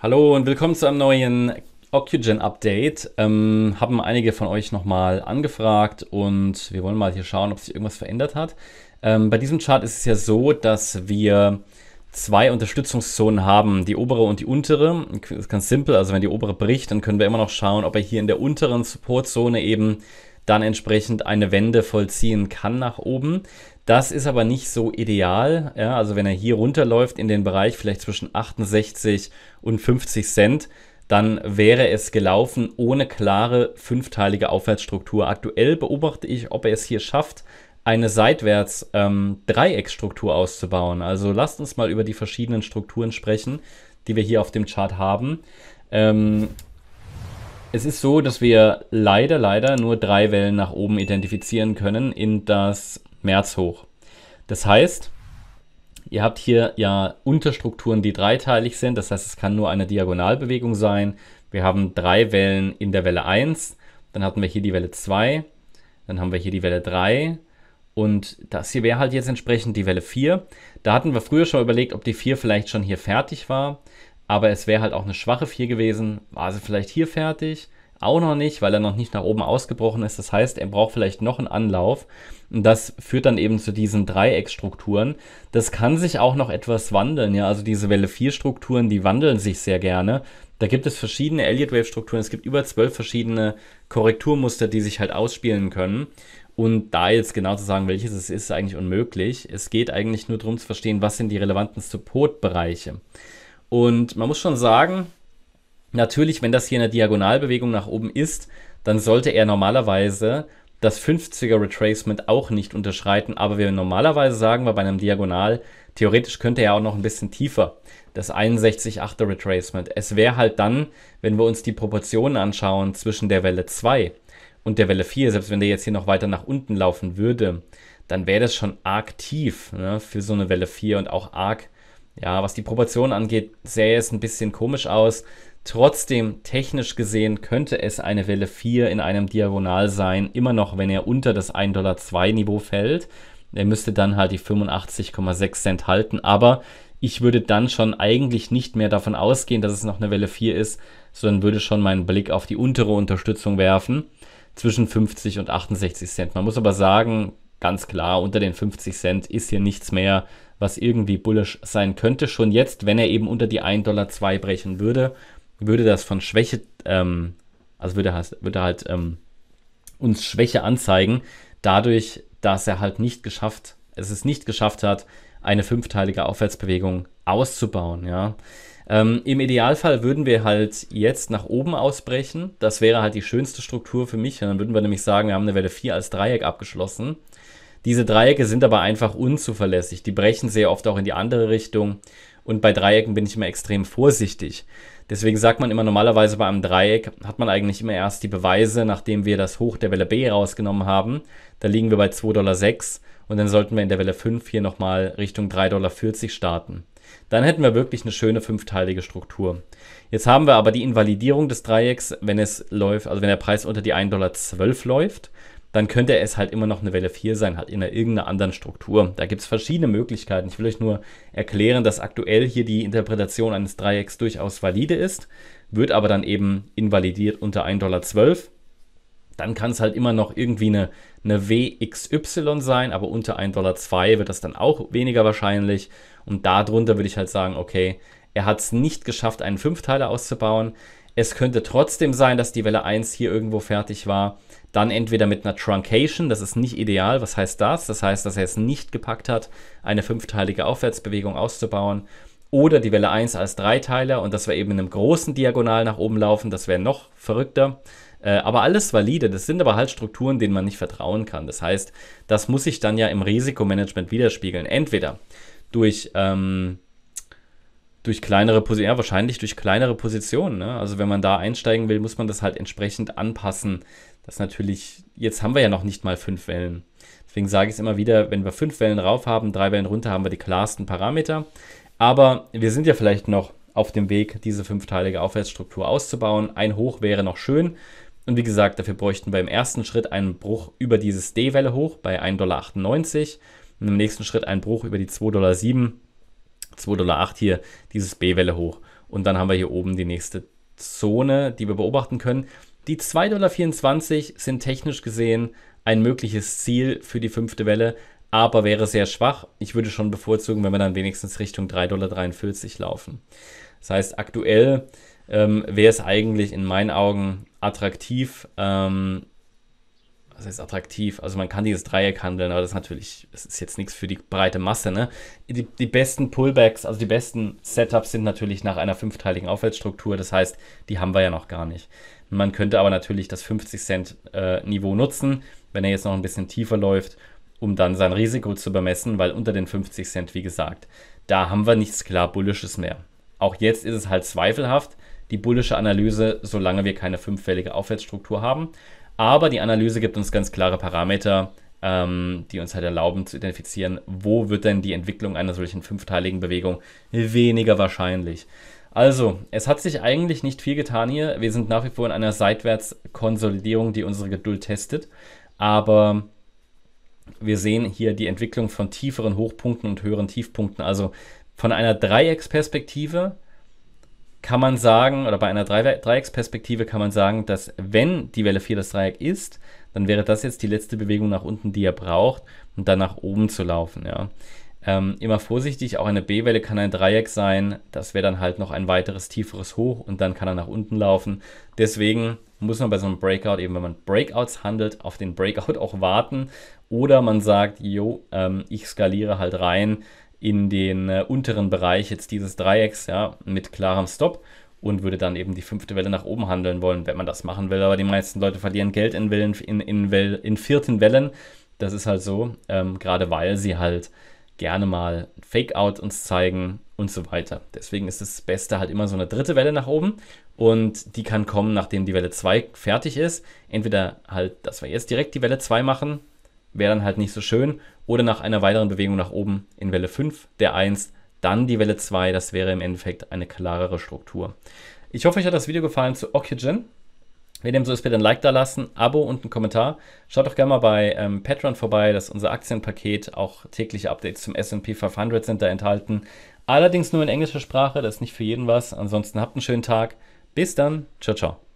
Hallo und willkommen zu einem neuen Ocugen Update. Ähm, haben einige von euch nochmal angefragt und wir wollen mal hier schauen, ob sich irgendwas verändert hat. Ähm, bei diesem Chart ist es ja so, dass wir zwei Unterstützungszonen haben, die obere und die untere. Das ist ganz simpel, also wenn die obere bricht, dann können wir immer noch schauen, ob er hier in der unteren Supportzone eben dann entsprechend eine Wende vollziehen kann nach oben. Das ist aber nicht so ideal. Ja, also wenn er hier runterläuft in den Bereich vielleicht zwischen 68 und 50 Cent, dann wäre es gelaufen ohne klare fünfteilige Aufwärtsstruktur. Aktuell beobachte ich, ob er es hier schafft, eine seitwärts ähm, Dreiecksstruktur auszubauen. Also lasst uns mal über die verschiedenen Strukturen sprechen, die wir hier auf dem Chart haben. Ähm, es ist so, dass wir leider, leider nur drei Wellen nach oben identifizieren können in das März hoch. Das heißt, ihr habt hier ja Unterstrukturen, die dreiteilig sind. Das heißt, es kann nur eine Diagonalbewegung sein. Wir haben drei Wellen in der Welle 1. Dann hatten wir hier die Welle 2. Dann haben wir hier die Welle 3. Und das hier wäre halt jetzt entsprechend die Welle 4. Da hatten wir früher schon überlegt, ob die 4 vielleicht schon hier fertig war. Aber es wäre halt auch eine schwache 4 gewesen. War sie vielleicht hier fertig? auch noch nicht, weil er noch nicht nach oben ausgebrochen ist. Das heißt, er braucht vielleicht noch einen Anlauf. Und das führt dann eben zu diesen Dreiecksstrukturen. Das kann sich auch noch etwas wandeln. Ja, also diese Welle 4 Strukturen, die wandeln sich sehr gerne. Da gibt es verschiedene Elliott Wave Strukturen. Es gibt über zwölf verschiedene Korrekturmuster, die sich halt ausspielen können. Und da jetzt genau zu sagen, welches es ist, ist eigentlich unmöglich. Es geht eigentlich nur darum zu verstehen, was sind die relevanten Supportbereiche. Und man muss schon sagen, Natürlich, wenn das hier eine Diagonalbewegung nach oben ist, dann sollte er normalerweise das 50er Retracement auch nicht unterschreiten, aber wir normalerweise sagen wir bei einem Diagonal, theoretisch könnte er auch noch ein bisschen tiefer, das 61,8er Retracement. Es wäre halt dann, wenn wir uns die Proportionen anschauen zwischen der Welle 2 und der Welle 4, selbst wenn der jetzt hier noch weiter nach unten laufen würde, dann wäre das schon arg tief ne, für so eine Welle 4 und auch arg tief ja, was die Proportionen angeht, sähe es ein bisschen komisch aus. Trotzdem, technisch gesehen, könnte es eine Welle 4 in einem Diagonal sein, immer noch, wenn er unter das 1,2 Dollar Niveau fällt. Er müsste dann halt die 85,6 Cent halten, aber ich würde dann schon eigentlich nicht mehr davon ausgehen, dass es noch eine Welle 4 ist, sondern würde schon meinen Blick auf die untere Unterstützung werfen, zwischen 50 und 68 Cent. Man muss aber sagen, ganz klar, unter den 50 Cent ist hier nichts mehr, was irgendwie bullish sein könnte. Schon jetzt, wenn er eben unter die 1,2 Dollar brechen würde, würde das von Schwäche, ähm, also würde, würde halt ähm, uns Schwäche anzeigen, dadurch, dass er halt nicht geschafft, es ist nicht geschafft hat, eine fünfteilige Aufwärtsbewegung auszubauen, ja. Ähm, Im Idealfall würden wir halt jetzt nach oben ausbrechen. Das wäre halt die schönste Struktur für mich. Dann würden wir nämlich sagen, wir haben eine Welle 4 als Dreieck abgeschlossen. Diese Dreiecke sind aber einfach unzuverlässig. Die brechen sehr oft auch in die andere Richtung. Und bei Dreiecken bin ich immer extrem vorsichtig. Deswegen sagt man immer normalerweise bei einem Dreieck hat man eigentlich immer erst die Beweise, nachdem wir das Hoch der Welle B rausgenommen haben. Da liegen wir bei 2,06 Dollar und dann sollten wir in der Welle 5 hier nochmal Richtung 3,40 Dollar starten. Dann hätten wir wirklich eine schöne fünfteilige Struktur. Jetzt haben wir aber die Invalidierung des Dreiecks, wenn es läuft, also wenn der Preis unter die 1,12 Dollar läuft dann könnte es halt immer noch eine Welle 4 sein, halt in einer, irgendeiner anderen Struktur. Da gibt es verschiedene Möglichkeiten. Ich will euch nur erklären, dass aktuell hier die Interpretation eines Dreiecks durchaus valide ist, wird aber dann eben invalidiert unter 1,12 Dollar. Dann kann es halt immer noch irgendwie eine, eine WXY sein, aber unter 1,02 Dollar wird das dann auch weniger wahrscheinlich. Und darunter würde ich halt sagen, okay, er hat es nicht geschafft, einen Fünfteiler auszubauen. Es könnte trotzdem sein, dass die Welle 1 hier irgendwo fertig war. Dann entweder mit einer Truncation, das ist nicht ideal. Was heißt das? Das heißt, dass er es nicht gepackt hat, eine fünfteilige Aufwärtsbewegung auszubauen. Oder die Welle 1 als Dreiteiler und das wäre eben in einem großen Diagonal nach oben laufen, das wäre noch verrückter. Äh, aber alles valide, das sind aber halt Strukturen, denen man nicht vertrauen kann. Das heißt, das muss sich dann ja im Risikomanagement widerspiegeln. Entweder durch ähm, durch kleinere Positionen, ja, wahrscheinlich durch kleinere Positionen. Ne? Also wenn man da einsteigen will, muss man das halt entsprechend anpassen. Das natürlich, jetzt haben wir ja noch nicht mal fünf Wellen. Deswegen sage ich es immer wieder, wenn wir fünf Wellen rauf haben, drei Wellen runter, haben wir die klarsten Parameter. Aber wir sind ja vielleicht noch auf dem Weg, diese fünfteilige Aufwärtsstruktur auszubauen. Ein Hoch wäre noch schön. Und wie gesagt, dafür bräuchten wir im ersten Schritt einen Bruch über dieses D-Welle hoch bei 1,98 Dollar und im nächsten Schritt einen Bruch über die 2,07 Dollar 2,8 Dollar hier dieses B-Welle hoch. Und dann haben wir hier oben die nächste Zone, die wir beobachten können. Die 2,24 Dollar sind technisch gesehen ein mögliches Ziel für die fünfte Welle, aber wäre sehr schwach. Ich würde schon bevorzugen, wenn wir dann wenigstens Richtung 3,43 Dollar laufen. Das heißt, aktuell ähm, wäre es eigentlich in meinen Augen attraktiv, ähm, was heißt attraktiv? Also man kann dieses Dreieck handeln, aber das ist natürlich, es ist jetzt nichts für die breite Masse. Ne? Die, die besten Pullbacks, also die besten Setups sind natürlich nach einer fünfteiligen Aufwärtsstruktur. Das heißt, die haben wir ja noch gar nicht. Man könnte aber natürlich das 50 Cent äh, Niveau nutzen, wenn er jetzt noch ein bisschen tiefer läuft, um dann sein Risiko zu bemessen, weil unter den 50 Cent, wie gesagt, da haben wir nichts klar Bullisches mehr. Auch jetzt ist es halt zweifelhaft, die bullische Analyse, solange wir keine fünffällige Aufwärtsstruktur haben. Aber die Analyse gibt uns ganz klare Parameter, ähm, die uns halt erlauben zu identifizieren, wo wird denn die Entwicklung einer solchen fünfteiligen Bewegung weniger wahrscheinlich. Also, es hat sich eigentlich nicht viel getan hier. Wir sind nach wie vor in einer Seitwärtskonsolidierung, die unsere Geduld testet. Aber wir sehen hier die Entwicklung von tieferen Hochpunkten und höheren Tiefpunkten. Also von einer Dreiecksperspektive kann man sagen, oder bei einer Dreiecksperspektive kann man sagen, dass wenn die Welle 4 das Dreieck ist, dann wäre das jetzt die letzte Bewegung nach unten, die er braucht, um dann nach oben zu laufen. Ja. Ähm, immer vorsichtig, auch eine B-Welle kann ein Dreieck sein, das wäre dann halt noch ein weiteres tieferes Hoch und dann kann er nach unten laufen. Deswegen muss man bei so einem Breakout, eben wenn man Breakouts handelt, auf den Breakout auch warten oder man sagt, jo, ähm, ich skaliere halt rein, in den äh, unteren Bereich jetzt dieses Dreiecks, ja, mit klarem Stop und würde dann eben die fünfte Welle nach oben handeln wollen, wenn man das machen will. Aber die meisten Leute verlieren Geld in, Wellen, in, in, Wellen, in vierten Wellen. Das ist halt so, ähm, gerade weil sie halt gerne mal Fake-Out uns zeigen und so weiter. Deswegen ist das Beste halt immer so eine dritte Welle nach oben und die kann kommen, nachdem die Welle 2 fertig ist. Entweder halt, dass wir jetzt direkt die Welle 2 machen wäre dann halt nicht so schön. Oder nach einer weiteren Bewegung nach oben in Welle 5 der 1, dann die Welle 2. Das wäre im Endeffekt eine klarere Struktur. Ich hoffe, euch hat das Video gefallen zu Oxygen. Wenn dem so ist, bitte ein Like da lassen, Abo und einen Kommentar. Schaut doch gerne mal bei ähm, Patreon vorbei, das ist unser Aktienpaket. Auch tägliche Updates zum S&P 500 sind da enthalten. Allerdings nur in englischer Sprache, das ist nicht für jeden was. Ansonsten habt einen schönen Tag. Bis dann. Ciao, ciao.